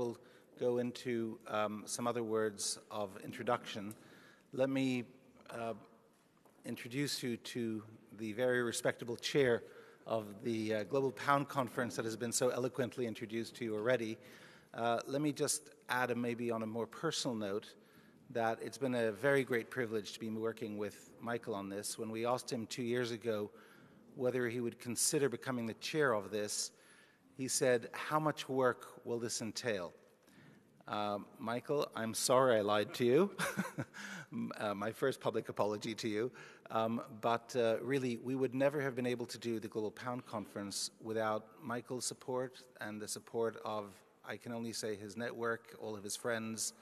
will go into um, some other words of introduction, let me uh, introduce you to the very respectable chair of the uh, Global Pound Conference that has been so eloquently introduced to you already. Uh, let me just add, a, maybe on a more personal note, that it's been a very great privilege to be working with Michael on this. When we asked him two years ago whether he would consider becoming the chair of this, he said, How much work will this entail? Uh, Michael, I'm sorry I lied to you. uh, my first public apology to you. Um, but uh, really, we would never have been able to do the Global Pound Conference without Michael's support and the support of, I can only say, his network, all of his friends.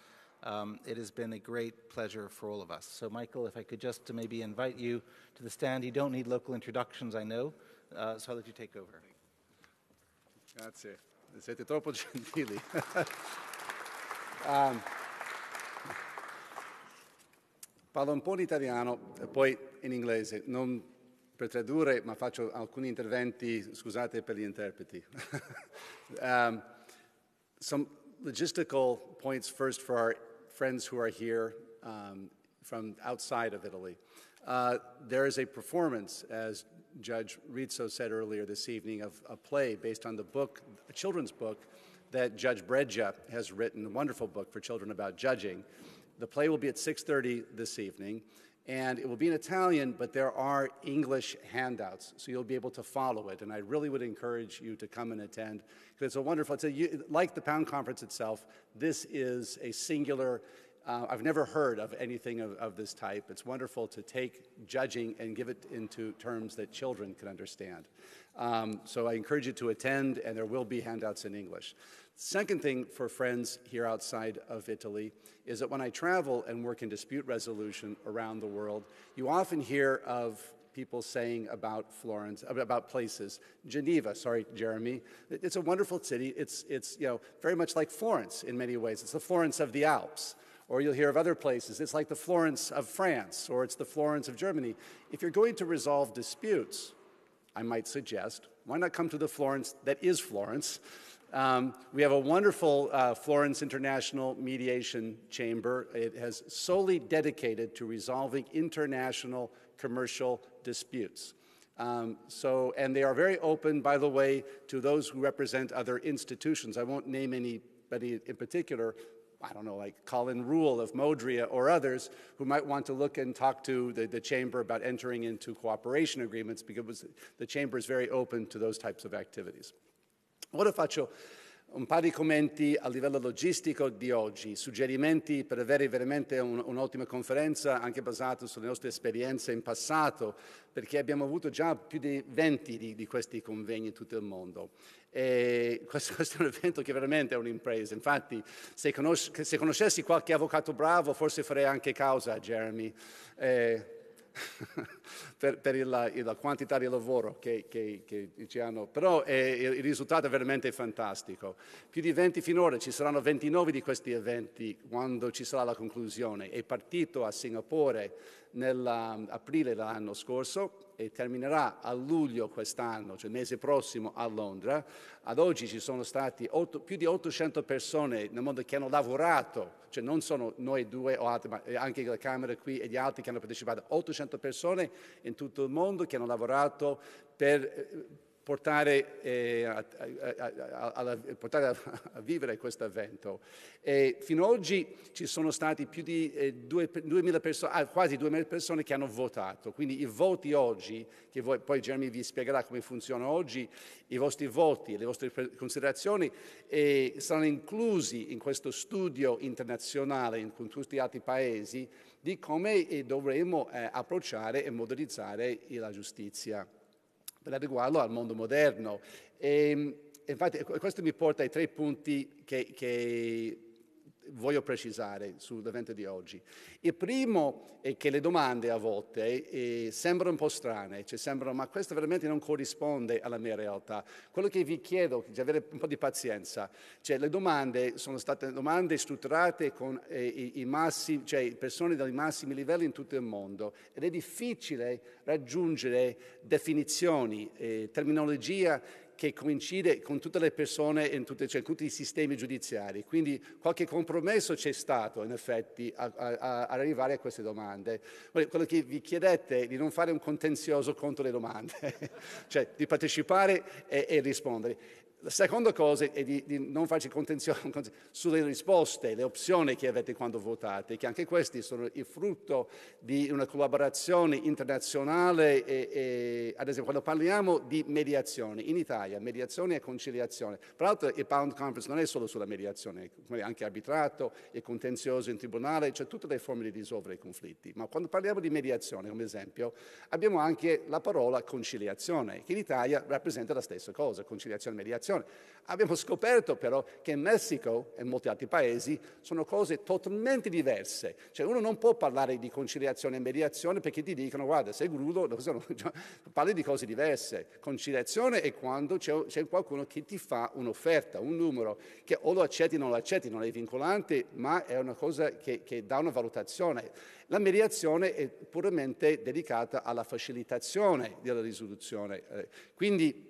Um, it has been a great pleasure for all of us. So, Michael, if I could just maybe invite you to the stand. You don't need local introductions, I know, uh, so I'll let you take over. Grazie, siete troppo gentili. um, parlo un po' in italiano e poi in inglese, non per tradurre, ma faccio alcuni interventi, scusate per gli interpreti. um, some logistical points first for our friends who are here um, from outside of Italy. Uh, there is a performance, as Judge Rizzo said earlier this evening of a play based on the book, a children's book that Judge Bredja has written, a wonderful book for children about judging. The play will be at 6:30 this evening, and it will be in Italian, but there are English handouts, so you'll be able to follow it. And I really would encourage you to come and attend because it's a wonderful. It's a, like the Pound Conference itself. This is a singular uh, I've never heard of anything of, of this type. It's wonderful to take judging and give it into terms that children can understand. Um, so I encourage you to attend, and there will be handouts in English. Second thing for friends here outside of Italy is that when I travel and work in dispute resolution around the world, you often hear of people saying about Florence, about places. Geneva, sorry, Jeremy. It's a wonderful city. It's, it's you know, very much like Florence in many ways. It's the Florence of the Alps or you'll hear of other places. It's like the Florence of France, or it's the Florence of Germany. If you're going to resolve disputes, I might suggest, why not come to the Florence that is Florence? Um, we have a wonderful uh, Florence International Mediation Chamber. It has solely dedicated to resolving international commercial disputes. Um, so, and they are very open, by the way, to those who represent other institutions. I won't name anybody in particular, I don't know, like Colin Rule of Modria or others who might want to look and talk to the, the chamber about entering into cooperation agreements because the chamber is very open to those types of activities. What if Acho Un paio di commenti a livello logistico di oggi, suggerimenti per avere veramente un, un'ottima conferenza anche basata sulle nostre esperienze in passato, perché abbiamo avuto già più di 20 di, di questi convegni in tutto il mondo. E questo, questo, è un evento che veramente è un'impresa. Infatti, se, conosci, se conoscessi qualche avvocato bravo, forse farei anche causa a Jeremy. E... Eh, per, per la, la, quantità di lavoro che, che, che ci hanno. Però è, il risultato è veramente fantastico. Più di 20 finora, ci saranno 29 di questi eventi quando ci sarà la conclusione. È partito a Singapore nell'aprile dell'anno scorso e terminerà a luglio quest'anno, cioè mese prossimo a Londra. Ad oggi ci sono stati 8, più di 800 persone nel mondo che hanno lavorato, cioè non sono noi due o altri, ma anche la Camera qui e gli altri che hanno partecipato, 800 persone in tutto il mondo che hanno lavorato per eh, portare, eh, a, a, a, portare a, vivere questo evento. E fino ad oggi ci sono stati più di eh, 2000 persone, ah, quasi 2.000 persone che hanno votato, quindi i voti oggi, che voi, poi Jeremy vi spiegherà come funziona oggi, i vostri voti, e le vostre considerazioni eh, saranno inclusi in questo studio internazionale in, con tutti gli altri paesi di come eh, dovremo eh, approcciare e modernizzare la giustizia per adeguarlo al mondo moderno. Ehm, e, infatti questo mi porta ai tre punti che, che voglio precisare sull'evento di oggi. Il primo è che le domande a volte eh, sembrano un po' strane, cioè sembrano ma questo veramente non corrisponde alla mia realtà. Quello che vi chiedo è di avere un po' di pazienza, cioè le domande sono state domande strutturate con eh, i, i massi, cioè persone dai massimi livelli in tutto il mondo ed è difficile raggiungere definizioni, eh, terminologia che coincide con tutte le persone in tutte, cioè, tutti i sistemi giudiziari. Quindi qualche compromesso c'è stato in effetti a, a, a arrivare a queste domande. Quello che vi chiedete è di non fare un contenzioso contro le domande, cioè di partecipare e, e rispondere. La seconda cosa è di, di non farci contenzione sulle risposte, le opzioni che avete quando votate, che anche questi sono il frutto di una collaborazione internazionale. E, e, ad esempio, quando parliamo di mediazione in Italia, mediazione e conciliazione. Tra l'altro il Pound Conference non è solo sulla mediazione, come anche arbitrato e contenzioso in tribunale, c'è cioè tutte le forme di risolvere i conflitti. Ma quando parliamo di mediazione, come esempio, abbiamo anche la parola conciliazione, che in Italia rappresenta la stessa cosa, conciliazione e mediazione situazione. Abbiamo scoperto però che in Messico e in molti altri paesi sono cose totalmente diverse. Cioè uno non può parlare di conciliazione e mediazione perché ti dicono guarda sei grudo, parli di cose diverse. Conciliazione è quando c'è, qualcuno che ti fa un'offerta, un numero, che o lo accetti o non lo accetti, non è vincolante, ma è una cosa che, che dà una valutazione. La mediazione è puramente dedicata alla facilitazione della risoluzione. Eh. Quindi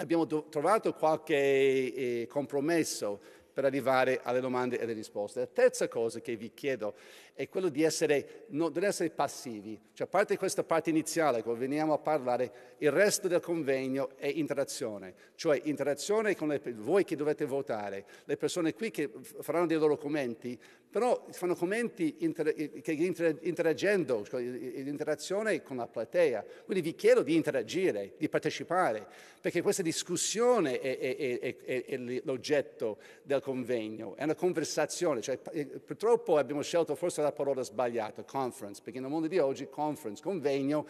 abbiamo trovato qualche eh, compromesso per arrivare alle domande e alle risposte. La terza cosa che vi chiedo è quello di essere, non, non essere passivi, cioè a parte questa parte iniziale, come veniamo a parlare, il resto del convegno è interazione, cioè interazione con le, voi che dovete votare, le persone qui che faranno dei loro commenti, però fanno commenti inter- inter- interagendo, in interazione con la platea. Quindi vi chiedo di interagire, di partecipare, perché questa discussione è, è, è, è l'oggetto del convegno, è una conversazione. Cioè, eh, purtroppo abbiamo scelto forse la parola sbagliata, conference, perché nel mondo di oggi conference, convegno,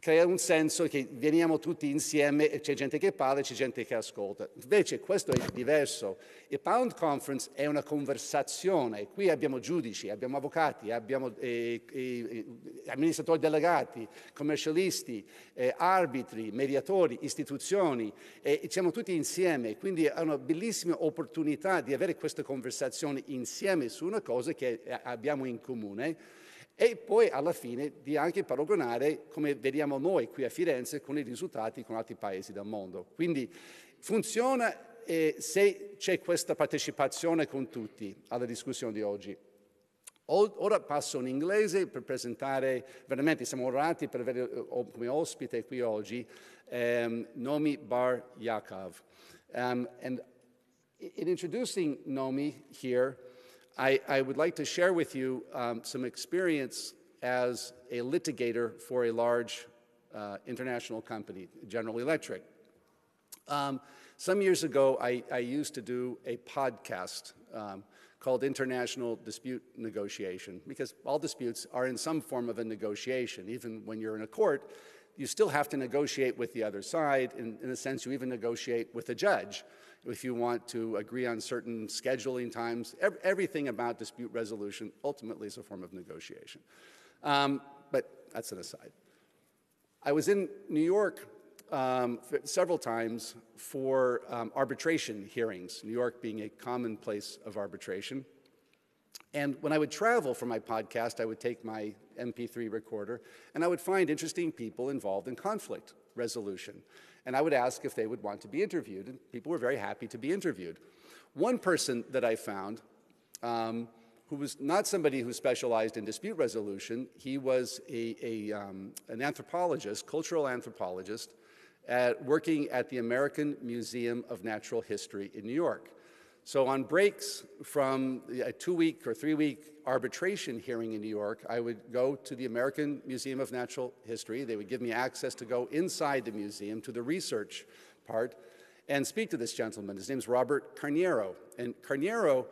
crea un senso che veniamo tutti insieme e c'è gente che parla e c'è gente che ascolta. Invece questo è diverso. Il Pound Conference è una conversazione. Qui abbiamo giudici, abbiamo avvocati, abbiamo eh, eh, eh amministratori delegati, commercialisti, eh, arbitri, mediatori, istituzioni. E siamo tutti insieme, quindi è una bellissima opportunità di avere questa conversazione insieme su una cosa che eh, abbiamo in comune e poi alla fine di anche paragonare come vediamo noi qui a Firenze con i risultati con altri paesi del mondo. Quindi funziona eh, se c'è questa partecipazione con tutti alla discussione di oggi. Ora passo in inglese per presentare, veramente siamo onorati per avere eh, come ospite qui oggi um, Nomi Bar Yakov. Um, ehm, and in introducing Nomi here, I, I would like to share with you um, some experience as a litigator for a large uh, international company, General Electric. Um, some years ago, I, I, used to do a podcast um, called International Dispute Negotiation because all disputes are in some form of a negotiation. Even when you're in a court, you still have to negotiate with the other side. In, in a sense, you even negotiate with a judge if you want to agree on certain scheduling times. Ev everything about dispute resolution ultimately is a form of negotiation. Um, but that's an aside. I was in New York um, several times for um, arbitration hearings, New York being a common place of arbitration. And when I would travel for my podcast, I would take my MP3 recorder and I would find interesting people involved in conflict resolution and I would ask if they would want to be interviewed, and people were very happy to be interviewed. One person that I found, um, who was not somebody who specialized in dispute resolution, he was a, a um, an anthropologist, cultural anthropologist, at, working at the American Museum of Natural History in New York. So on breaks from a two-week or three-week arbitration hearing in New York, I would go to the American Museum of Natural History. They would give me access to go inside the museum to the research part and speak to this gentleman. His name's Robert Carniero. And Carniero,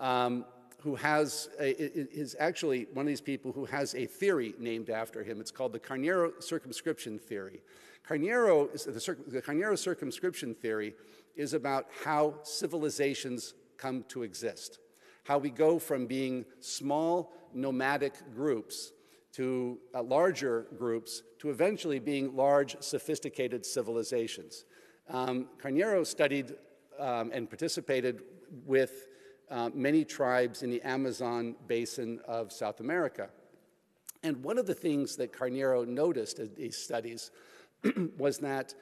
um, who has, a, is actually one of these people who has a theory named after him. It's called the Carniero circumscription theory. Carnero, the, the Carnero circumscription theory is about how civilizations come to exist, how we go from being small nomadic groups to uh, larger groups to eventually being large, sophisticated civilizations. Um, Carnero studied um, and participated with uh, many tribes in the Amazon basin of South America. And one of the things that Carnero noticed in these studies was that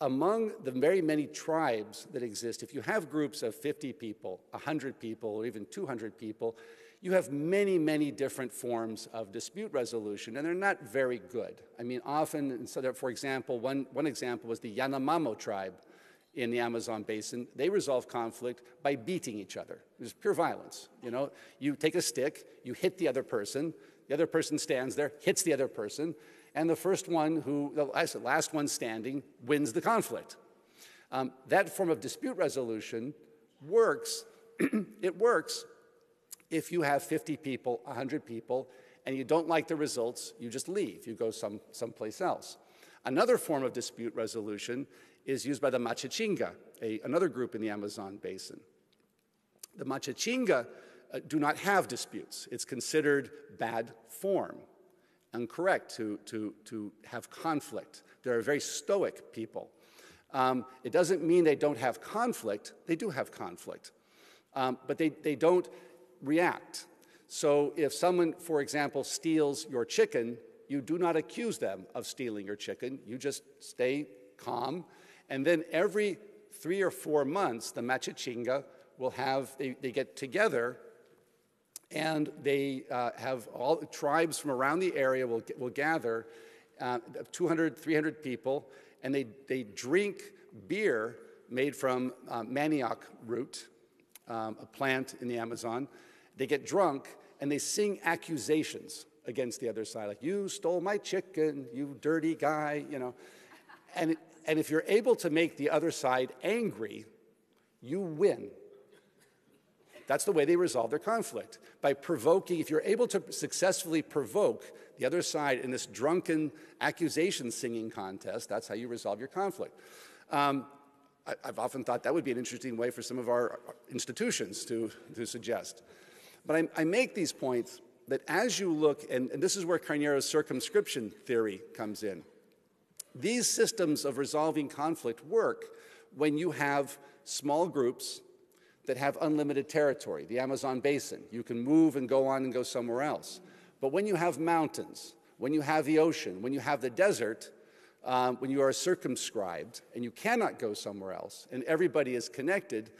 among the very many tribes that exist, if you have groups of 50 people, 100 people, or even 200 people, you have many, many different forms of dispute resolution, and they're not very good. I mean, often, so for example, one, one example was the Yanomamo tribe in the Amazon basin. They resolve conflict by beating each other. It was pure violence. You know, you take a stick, you hit the other person, the other person stands there, hits the other person, and the first one who, the last, last one standing, wins the conflict. Um, that form of dispute resolution works. it works if you have 50 people, 100 people, and you don't like the results, you just leave. You go some, someplace else. Another form of dispute resolution is used by the Machichinga, a, another group in the Amazon basin. The Machichinga uh, do not have disputes. It's considered bad form incorrect to, to, to have conflict. They're a very stoic people. Um, it doesn't mean they don't have conflict, they do have conflict, um, but they, they don't react. So if someone, for example, steals your chicken, you do not accuse them of stealing your chicken, you just stay calm. And then every three or four months, the Machichinga will have, they, they get together and they uh, have all tribes from around the area will, will gather, uh, 200, 300 people, and they, they drink beer made from uh, manioc root, um, a plant in the Amazon. They get drunk and they sing accusations against the other side, like, you stole my chicken, you dirty guy, you know. And, and if you're able to make the other side angry, you win. That's the way they resolve their conflict by provoking. If you're able to successfully provoke the other side in this drunken accusation singing contest, that's how you resolve your conflict. Um, I, have often thought that would be an interesting way for some of our institutions to, to suggest. But I, I make these points that as you look, and, and this is where Carnero's circumscription theory comes in, these systems of resolving conflict work when you have small groups that have unlimited territory, the Amazon basin. You can move and go on and go somewhere else. But when you have mountains, when you have the ocean, when you have the desert, um, when you are circumscribed and you cannot go somewhere else, and everybody is connected,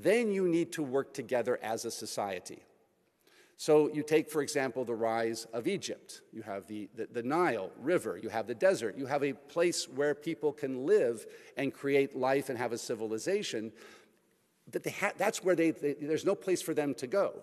then you need to work together as a society. So you take, for example, the rise of Egypt. You have the, the, the, Nile River, you have the desert, you have a place where people can live and create life and have a civilization but that's where they, they, there's no place for them to go.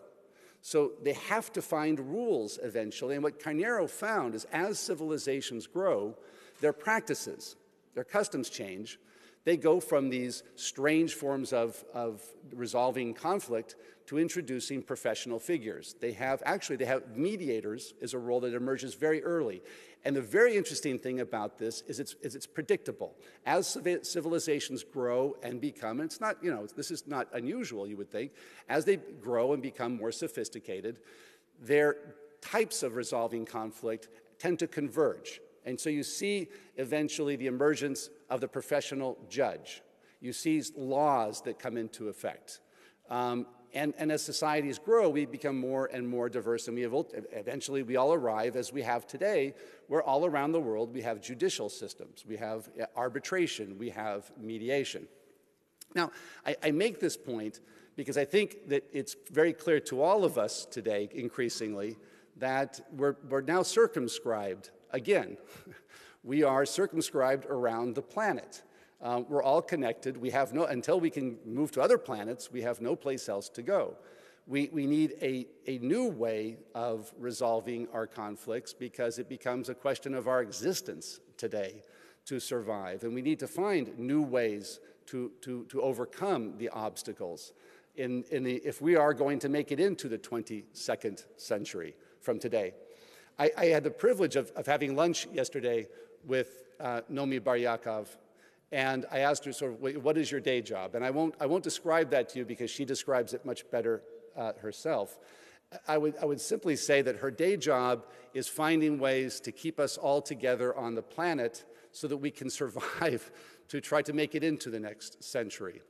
So they have to find rules eventually. And what Carnero found is as civilizations grow, their practices, their customs change. They go from these strange forms of, of resolving conflict to introducing professional figures. They have, actually, they have mediators is a role that emerges very early. And the very interesting thing about this is it's, is it's predictable. As civilizations grow and become, and it's not, you know, this is not unusual, you would think, as they grow and become more sophisticated, their types of resolving conflict tend to converge. And so you see eventually the emergence of the professional judge. You see laws that come into effect. Um, and, and as societies grow, we become more and more diverse, and we eventually we all arrive, as we have today, where all around the world we have judicial systems, we have eh, arbitration, we have mediation. Now, I, I make this point because I think that it's very clear to all of us today, increasingly, that we're, we're now circumscribed again. we are circumscribed around the planet. Um, we're all connected. We have no, until we can move to other planets, we have no place else to go. We, we need a, a new way of resolving our conflicts because it becomes a question of our existence today to survive. And we need to find new ways to, to, to overcome the obstacles in, in the, if we are going to make it into the 22nd century from today. I, I had the privilege of, of having lunch yesterday with uh, Nomi Baryakov, and I asked her, sort of, what is your day job? And I won't, I won't describe that to you because she describes it much better uh, herself. I would, I would simply say that her day job is finding ways to keep us all together on the planet so that we can survive to try to make it into the next century.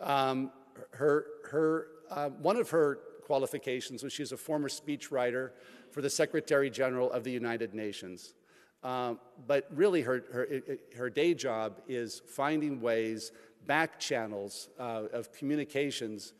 Um, her, her, uh, one of her qualifications was she's a former speechwriter for the Secretary General of the United Nations. Um, but really, her, her, her day job is finding ways, back channels uh, of communications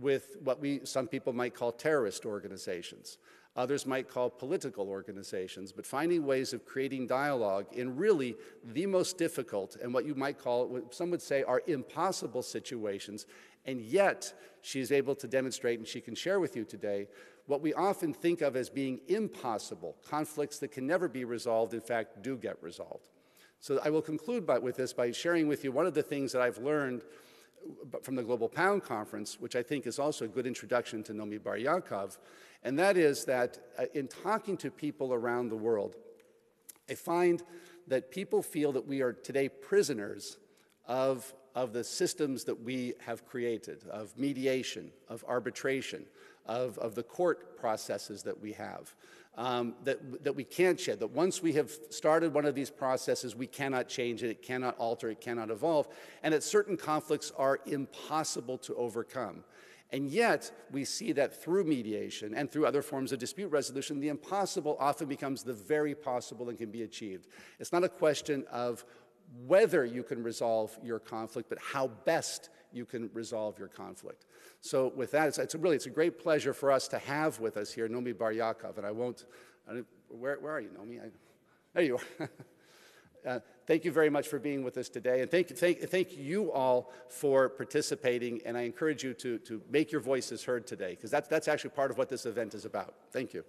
with what we some people might call terrorist organizations others might call political organizations but finding ways of creating dialogue in really the most difficult and what you might call some would say are impossible situations and yet, she is able to demonstrate, and she can share with you today, what we often think of as being impossible conflicts that can never be resolved, in fact, do get resolved. So I will conclude by, with this by sharing with you one of the things that I've learned uh, from the Global Pound Conference, which I think is also a good introduction to Nomi Baryakov, and that is that uh, in talking to people around the world, I find that people feel that we are today prisoners of of the systems that we have created, of mediation, of arbitration, of, of the court processes that we have, um, that, that we can't shed, that once we have started one of these processes, we cannot change it, it cannot alter, it cannot evolve, and that certain conflicts are impossible to overcome. And yet, we see that through mediation and through other forms of dispute resolution, the impossible often becomes the very possible and can be achieved. It's not a question of whether you can resolve your conflict, but how best you can resolve your conflict. So with that, it's, it's really it's a great pleasure for us to have with us here Nomi Baryakov, and I won't. I where, where are you, Nomi? I, there you are. Uh, thank you very much for being with us today. And thank, thank, thank you all for participating. And I encourage you to, to make your voices heard today, because that's, that's actually part of what this event is about. Thank you.